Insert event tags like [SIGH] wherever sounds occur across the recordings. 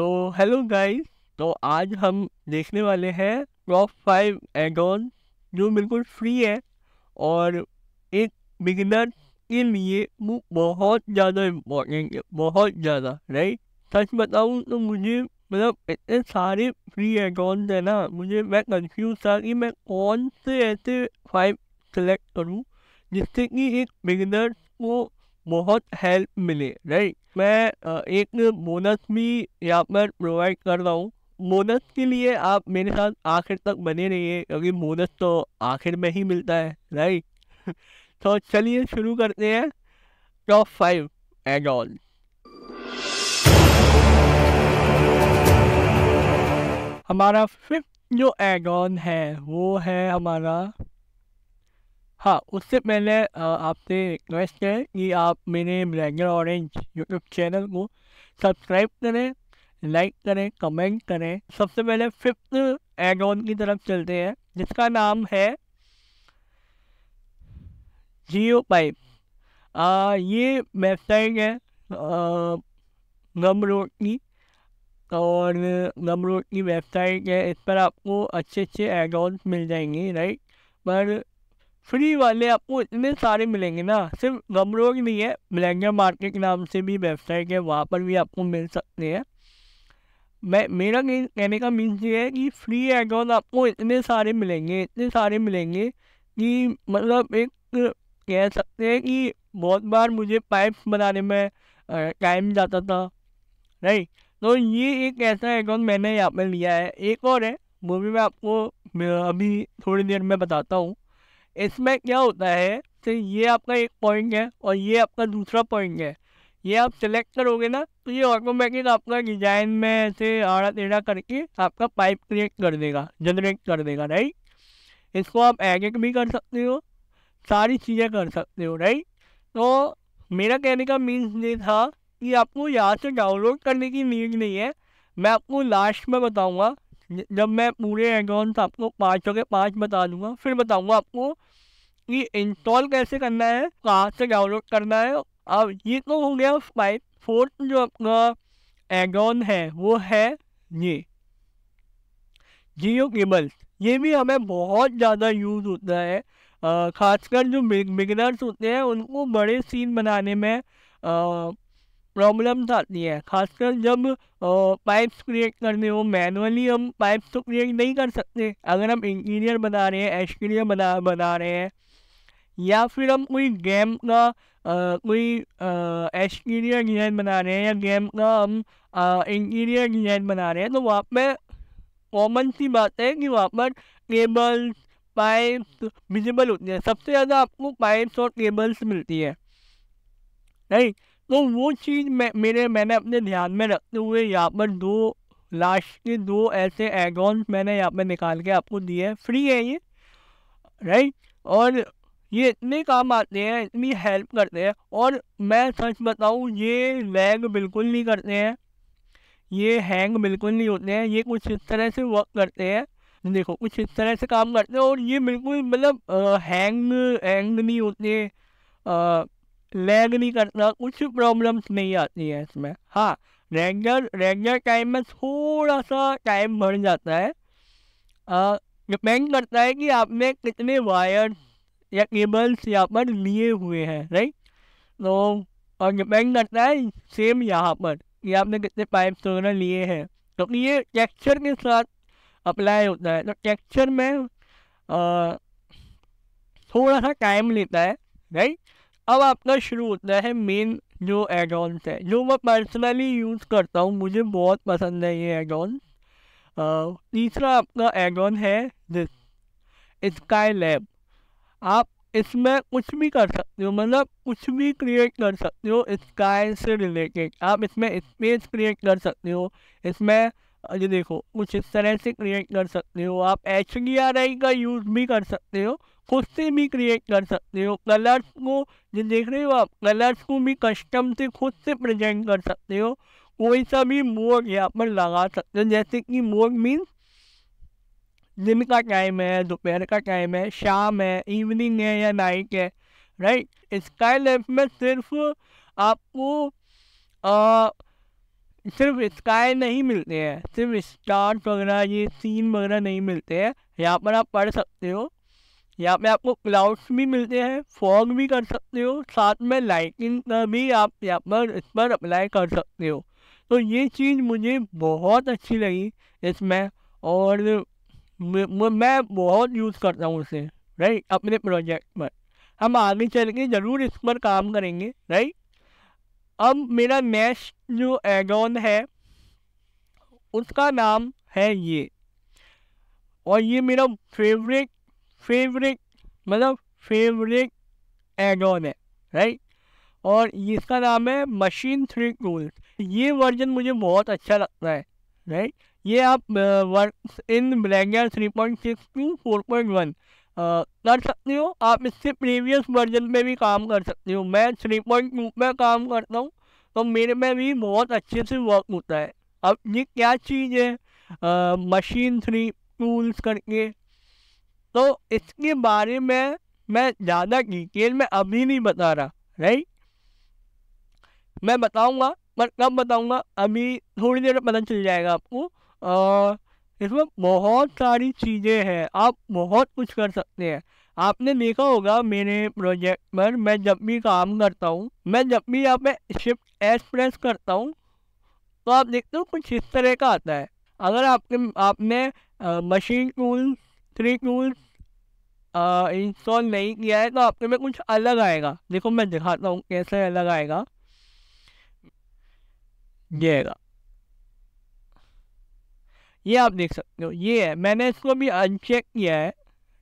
तो hello guys तो आज हम देखने वाले हैं टॉप फाइव एडोन जो बिल्कुल फ्री है और एक बिगिनर के लिए वो बहुत ज़्यादा इम्पोर्टेंट है बहुत ज़्यादा राइट सच बताऊँ तो मुझे मतलब इतने सारे फ्री एडोन्स हैं ना मुझे मैं कंफ्यूज था कि मैं कौन से ऐसे फाइव सेलेक्ट करूँ जिससे कि एक बिगिनर को बहुत हेल्प मिले राइट मैं एक बोनस भी यहाँ पर प्रोवाइड कर रहा हूँ बोनस के लिए आप मेरे साथ आखिर तक बने रहिए क्योंकि बोनस तो आखिर में ही मिलता है राइट [LAUGHS] तो चलिए शुरू करते हैं टॉप फाइव एड ऑल हमारा फिफ्थ जो एड ऑन है वो है हमारा हाँ उससे पहले आपसे रिक्वेस्ट है कि आप मेरे ब्लैगर ऑरेंज यूट्यूब चैनल को सब्सक्राइब करें लाइक करें कमेंट करें सबसे पहले फिफ्थ एड ऑन की तरफ चलते हैं जिसका नाम है जियो पाइप ये वेबसाइट है गम रोड की और गम रोड की वेबसाइट है इस पर आपको अच्छे अच्छे एड ऑन मिल जाएंगे राइट पर फ्री वाले आपको इतने सारे मिलेंगे ना सिर्फ गमरोग नहीं है मिलेंगे मार्केट के नाम से भी वेबसाइट है वहाँ पर भी आपको मिल सकते हैं मैं मेरा कहने का मीन्स ये है कि फ्री एगोन आपको इतने सारे मिलेंगे इतने सारे मिलेंगे कि मतलब एक कह सकते हैं कि बहुत बार मुझे पाइप बनाने में टाइम जाता था राइट तो ये एक ऐसा एगोन मैंने यहाँ पर लिया है एक और है वो भी मैं आपको अभी थोड़ी देर में बताता हूँ इसमें क्या होता है तो ये आपका एक पॉइंट है और ये आपका दूसरा पॉइंट है ये आप सिलेक्ट करोगे ना तो ये ऑटोमेटिक आपका डिजाइन में ऐसे आड़ा टेढ़ा करके आपका पाइप क्रिएट कर देगा जनरेट कर देगा राइट इसको आप एडिट भी कर सकते हो सारी चीज़ें कर सकते हो राइट तो मेरा कहने का मीन्स ये था कि आपको यहाँ से डाउनलोड करने की नीड नहीं है मैं आपको लास्ट में बताऊँगा जब मैं पूरे एडोन्स आपको पाँचों के पाँच बता दूंगा फिर बताऊंगा आपको कि इंस्टॉल कैसे करना है कहाँ से डाउनलोड करना है अब ये तो हो गया फाइव फोर्थ जो आपका एडवान है वो है ये जियो केबल्स ये भी हमें बहुत ज़्यादा यूज़ होता है खासकर जो बिगनर्स होते हैं उनको बड़े सीन बनाने में आ, प्रॉब्लम आती है खासकर जब पाइप्स क्रिएट करने हो मैनुअली हम पाइप्स तो क्रिएट नहीं कर सकते अगर हम इंजीनियर बना रहे हैं एक्सटीरियर बना बना रहे हैं या फिर हम कोई गेम का आ, कोई एक्सटीरियर डिज़ाइन बना रहे हैं या गेम का हम इंटीरियर डिज़ाइन बना रहे हैं तो वहाँ पर कॉमन सी बात है कि वहाँ पर केबल्स पाइप्स विजिबल होती है सबसे ज़्यादा आपको पाइप्स और केबल्स मिलती है राइट तो वो चीज़ मैं मेरे मैंने अपने ध्यान में रखते हुए यहाँ पर दो लास्ट के दो ऐसे एगॉन्स मैंने यहाँ पर निकाल के आपको दिए हैं फ्री है ये राइट और ये इतने काम आते हैं इतनी हेल्प करते हैं और मैं सच बताऊँ ये लैग बिल्कुल नहीं करते हैं ये हैंग बिल्कुल नहीं होते हैं ये कुछ इस तरह से वर्क करते हैं देखो कुछ इस तरह से काम करते हैं और ये बिल्कुल मतलब हैंग हैंग नहीं होते लैग नहीं करता कुछ प्रॉब्लम्स नहीं आती है इसमें हाँ रेगुलर रेगुलर टाइम में थोड़ा सा टाइम बढ़ जाता है डिपेंड करता है कि आपने कितने वायर या केबल्स यहाँ पर लिए हुए हैं राइट तो और डिपेंड करता है सेम यहाँ पर कि आपने कितने पाइप्स वगैरह लिए हैं क्योंकि तो ये टेक्सचर के साथ अप्लाई होता है तो टेक्सचर में आ, थोड़ा सा टाइम लेता है राइट अब आपका शुरू होता है मेन जो एड ऑन्स है जो मैं पर्सनली यूज़ करता हूँ मुझे बहुत पसंद है ये एड तीसरा आपका एड ऑन है दिस स्काई लैब आप इसमें कुछ भी कर सकते हो मतलब कुछ भी क्रिएट कर सकते हो स्काई से रिलेटेड आप इसमें स्पेस क्रिएट कर सकते हो इसमें ये देखो कुछ इस तरह से क्रिएट कर सकते हो आप एच डी आर आई का यूज़ भी कर सकते हो ख़ुद से भी क्रिएट कर सकते हो कलर्स को जो देख रहे हो आप कलर्स को भी कस्टम से खुद से प्रेजेंट कर सकते हो कोई सा भी मोड यहाँ पर लगा सकते हो जैसे कि मोड मीन्स दिन का टाइम है दोपहर का टाइम है शाम है इवनिंग है या नाइट है राइट स्काई लाइफ में सिर्फ आपको आ, सिर्फ स्काई नहीं मिलते हैं सिर्फ स्टार्स वगैरह ये सीन वगैरह नहीं मिलते हैं यहाँ पर आप पढ़ सकते हो यहाँ पे आपको क्लाउड्स भी मिलते हैं फॉग भी कर सकते हो साथ में लाइटिंग का भी आप यहाँ पर इस पर अप्लाई कर सकते हो तो ये चीज़ मुझे बहुत अच्छी लगी इसमें और मैं बहुत यूज़ करता हूँ उसे राइट अपने प्रोजेक्ट पर हम आगे चल के ज़रूर इस पर काम करेंगे राइट अब मेरा मैश जो एगॉन है उसका नाम है ये और ये मेरा फेवरेट फेवरेट मतलब फेवरेट एड ऑन है राइट और इसका नाम है मशीन थ्री टूल्स ये वर्जन मुझे बहुत अच्छा लगता है राइट ये आप work in Blender three point six to four point one कर सकते हो आप इससे प्रीवियस वर्जन में भी काम कर सकते हो मैं थ्री पॉइंट टू में काम करता हूँ तो मेरे में भी बहुत अच्छे से वर्क होता है अब ये क्या चीज़ है मशीन थ्री टूल्स करके तो इसके बारे में मैं ज़्यादा डिटेल में अभी नहीं बता रहा राइट मैं बताऊंगा पर कब बताऊंगा अभी थोड़ी देर में पता चल जाएगा आपको और इसमें बहुत सारी चीज़ें हैं आप बहुत कुछ कर सकते हैं आपने देखा होगा मेरे प्रोजेक्ट पर मैं जब भी काम करता हूँ मैं जब भी यहाँ पे शिफ्ट एस प्रेस करता हूँ तो आप देखते हो कुछ इस तरह का आता है अगर आपके आपने machine tools three tools install नहीं किया है तो आपके में कुछ अलग आएगा देखो मैं दिखाता हूँ कैसे अलग आएगा आएगा ये आप देख सकते हो ये है मैंने इसको भी अनचेक किया है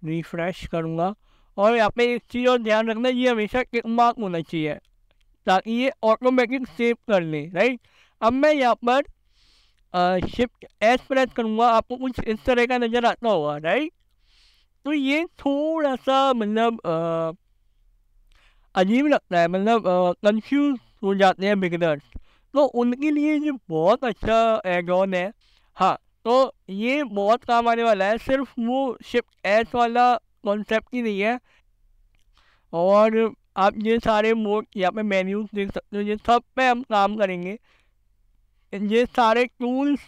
रिफ्रेश करूँगा और यहाँ पे एक चीज़ और ध्यान रखना ये हमेशा टिक मार्क होना चाहिए ताकि ये ऑटोमेटिक सेव कर ले राइट अब मैं यहाँ पर शिफ्ट एस प्रेस करूँगा आपको कुछ इस तरह का नज़र आता होगा राइट तो ये थोड़ा सा मतलब अजीब लगता है मतलब कंफ्यूज हो जाते हैं बिगनर्स तो उनके लिए ये बहुत अच्छा एड ऑन है हाँ तो ये बहुत काम आने वाला है सिर्फ वो शिफ्ट एस वाला कॉन्सेप्ट ही नहीं है और आप ये सारे मोड यहाँ पे मेन्यूज देख सकते हो ये सब पे हम काम करेंगे ये सारे टूल्स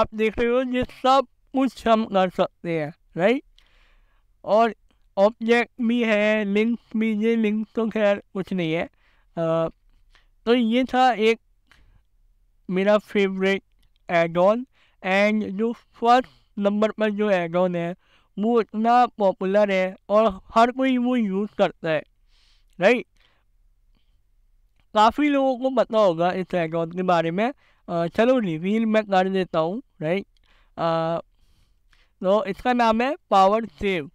आप देख रहे हो ये सब कुछ हम कर सकते हैं राइट और ऑब्जेक्ट भी है लिंक भी ये लिंक तो खैर कुछ नहीं है आ, तो ये था एक मेरा फेवरेट एड ऑन एंड जो फर्स्ट नंबर पर जो एड ऑन है वो इतना पॉपुलर है और हर कोई वो यूज़ करता है राइट काफ़ी लोगों को पता होगा इस एड ऑन के बारे में आ, चलो रिवील मैं कर देता हूँ राइट तो इसका नाम है पावर सेव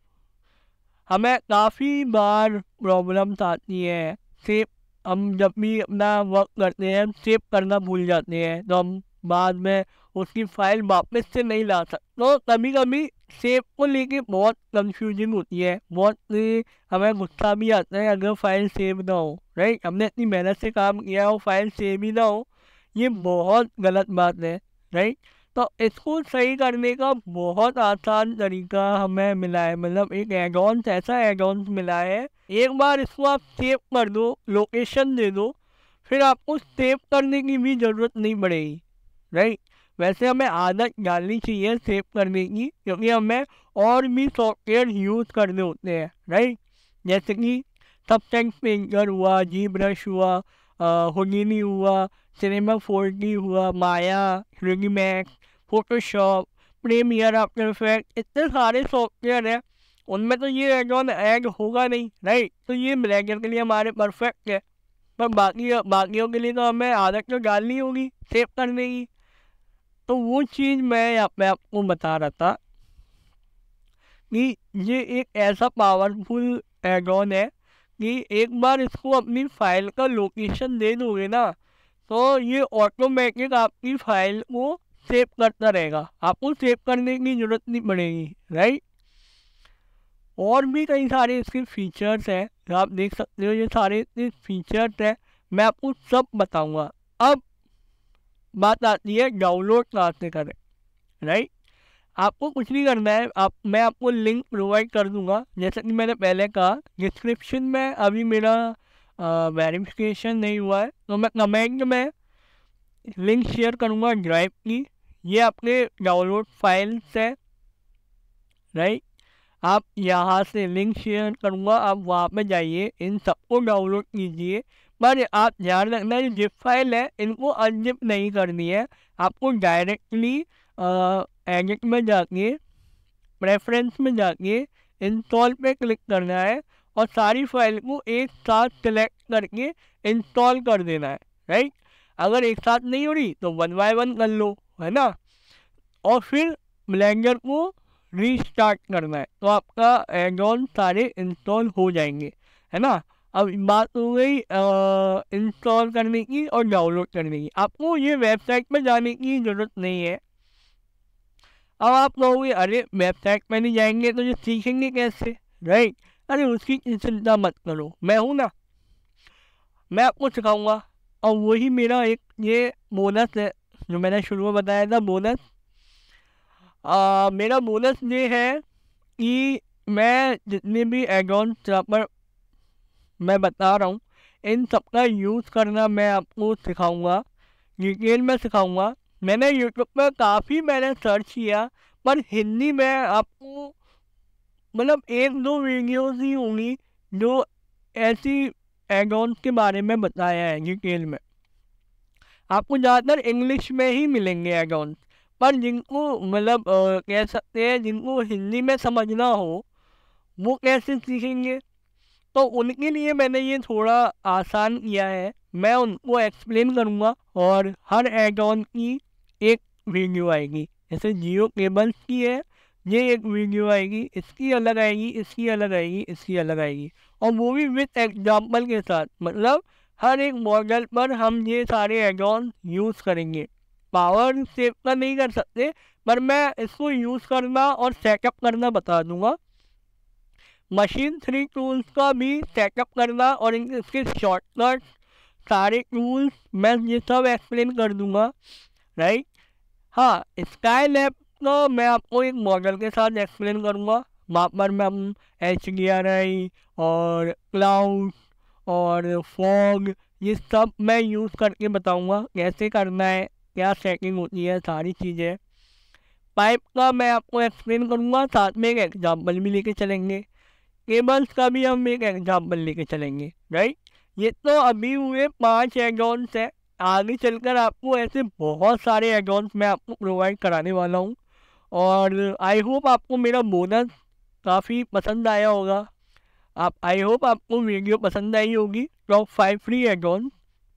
हमें काफ़ी बार प्रॉब्लम्स आती है सेव हम जब भी अपना वर्क करते हैं सेव करना भूल जाते हैं तो हम बाद में उसकी फाइल वापस से नहीं ला सकते तो कभी कभी सेव को लेके बहुत कंफ्यूजिंग होती है बहुत हमें गुस्सा भी आता है अगर फाइल सेव ना हो राइट हमने इतनी मेहनत से काम किया हो फाइल सेव ही ना हो ये बहुत गलत बात है राइट तो इसको सही करने का बहुत आसान तरीका हमें मिला है मतलब एक एडवांस ऐसा एगॉन्स मिला है एक बार इसको आप सेव कर दो लोकेशन दे दो फिर आपको सेव करने की भी ज़रूरत नहीं पड़ेगी राइट वैसे हमें आदत डालनी चाहिए सेव करने की क्योंकि हमें और भी सॉफ्टवेयर यूज़ करने होते हैं राइट जैसे कि सबसेंस पेंटर हुआ जी ब्रश हुआ होगिनी हुआ सिनेमा फोर्टी हुआ Maya Max Photoshop Premiere After Effect इतने सारे सॉफ्टवेयर हैं उनमें तो ये एड ऑन ऐड होगा नहीं राइट तो ये ब्लैंडर के लिए हमारे परफेक्ट है पर बाकी बाकियों के लिए तो हमें आदत तो डालनी होगी सेव करने की तो वो चीज़ मैं यहाँ मैं आपको बता रहा था कि ये एक ऐसा पावरफुल एड ऑन है कि एक बार इसको अपनी फाइल का लोकेशन दे दोगे ना तो ये ऑटोमेटिक आपकी फाइल को सेव करता रहेगा आपको सेव करने की ज़रूरत नहीं पड़ेगी राइट और भी कई सारे इसके फीचर्स हैं आप देख सकते हो ये सारे इतने फीचर्स हैं मैं आपको सब बताऊंगा अब बात आती है डाउनलोड कहाँ से करें राइट आपको कुछ नहीं करना है आप मैं आपको लिंक प्रोवाइड कर दूंगा जैसा कि मैंने पहले कहा डिस्क्रिप्शन में अभी मेरा वेरिफिकेशन नहीं हुआ है तो मैं कमेंट में लिंक शेयर करूँगा ड्राइव की ये आपके डाउनलोड फाइल्स है राइट आप यहाँ से लिंक शेयर करूँगा आप वहाँ पे जाइए इन सबको डाउनलोड कीजिए पर आप ध्यान रखना जो जिप फाइल है इनको अनजिप नहीं करनी है आपको डायरेक्टली एडिट में जाके प्रेफरेंस में जाके इंस्टॉल पे क्लिक करना है और सारी फाइल को एक साथ सेलेक्ट करके इंस्टॉल कर देना है राइट अगर एक साथ नहीं हो रही तो वन बाय वन कर लो है ना और फिर ब्लेंडर को रीस्टार्ट करना है तो आपका एड सारे इंस्टॉल हो जाएंगे है ना अब बात हो गई इंस्टॉल करने की और डाउनलोड करने की आपको ये वेबसाइट पर जाने की ज़रूरत नहीं है अब आप कहोगे अरे वेबसाइट पर नहीं जाएंगे तो ये सीखेंगे कैसे राइट अरे उसकी चिंता मत करो मैं हूँ ना मैं आपको सिखाऊंगा और वही मेरा एक ये बोनस है जो मैंने शुरू में बताया था बोनस मेरा बोनस ये है कि मैं जितने भी जहाँ पर मैं बता रहा हूँ इन सबका यूज़ करना मैं आपको सिखाऊंगा डिटेल में सिखाऊंगा मैंने यूट्यूब पर काफ़ी मैंने सर्च किया पर हिंदी में आपको मतलब एक दो वीडियोस ही होंगी जो ऐसी एडोन्स के बारे में बताया है डिटेल में आपको ज़्यादातर इंग्लिश में ही मिलेंगे एडोन पर जिनको मतलब कह सकते हैं जिनको हिंदी में समझना हो वो कैसे सीखेंगे तो उनके लिए मैंने ये थोड़ा आसान किया है मैं उनको एक्सप्लेन करूँगा और हर एडोन की एक वीडियो आएगी जैसे जियो केबल्स की है ये एक वीडियो आएगी इसकी अलग आएगी इसकी अलग आएगी इसकी अलग आएगी और वो भी विथ एग्जाम्पल के साथ मतलब हर एक मॉडल पर हम ये सारे एडॉन यूज़ करेंगे पावर सेव का नहीं कर सकते पर मैं इसको यूज़ करना और सेटअप करना बता दूंगा मशीन थ्री टूल्स का भी सेटअप करना और इसके शॉर्टकट सारे टूल्स मैं ये सब एक्सप्लेन कर दूंगा राइट हाँ स्काई लैब का मैं आपको एक मॉडल के साथ एक्सप्लेन करूँगा वहाँ पर मैं हम एच डी आर आई और क्लाउड और फॉग ये सब मैं यूज़ करके बताऊंगा कैसे करना है क्या सेटिंग होती है सारी चीज़ें पाइप का मैं आपको एक्सप्लेन करूँगा साथ में एक एग्जाम्पल भी लेके चलेंगे केबल्स का भी हम एक एग्जाम्पल लेके चलेंगे राइट ये तो अभी हुए पांच एडॉन्स हैं आगे चलकर आपको ऐसे बहुत सारे एडोन्स मैं आपको प्रोवाइड कराने वाला हूँ और आई होप आपको मेरा बोनस काफ़ी पसंद आया होगा आप आई होप आपको वीडियो पसंद आई होगी top five free addon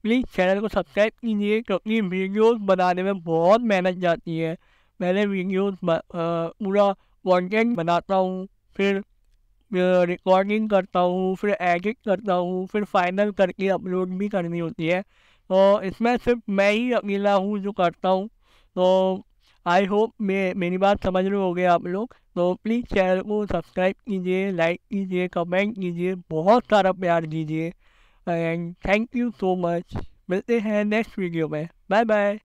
please channel को सब्सक्राइब कीजिए क्योंकि वीडियोस बनाने में बहुत मेहनत जाती है मैंने वीडियोस पूरा कंटेंट बनाता हूँ फिर रिकॉर्डिंग करता हूँ फिर एडिट करता हूँ फिर फाइनल करके अपलोड भी करनी होती है तो इसमें सिर्फ मैं ही अकेला हूँ जो करता हूँ तो आई होप मे मेरी बात समझ रहे हो गए आप लोग तो प्लीज़ चैनल को सब्सक्राइब कीजिए लाइक कीजिए कमेंट कीजिए बहुत सारा प्यार दीजिए and thank you so much मिलते हैं नेक्स्ट वीडियो में बाय बाय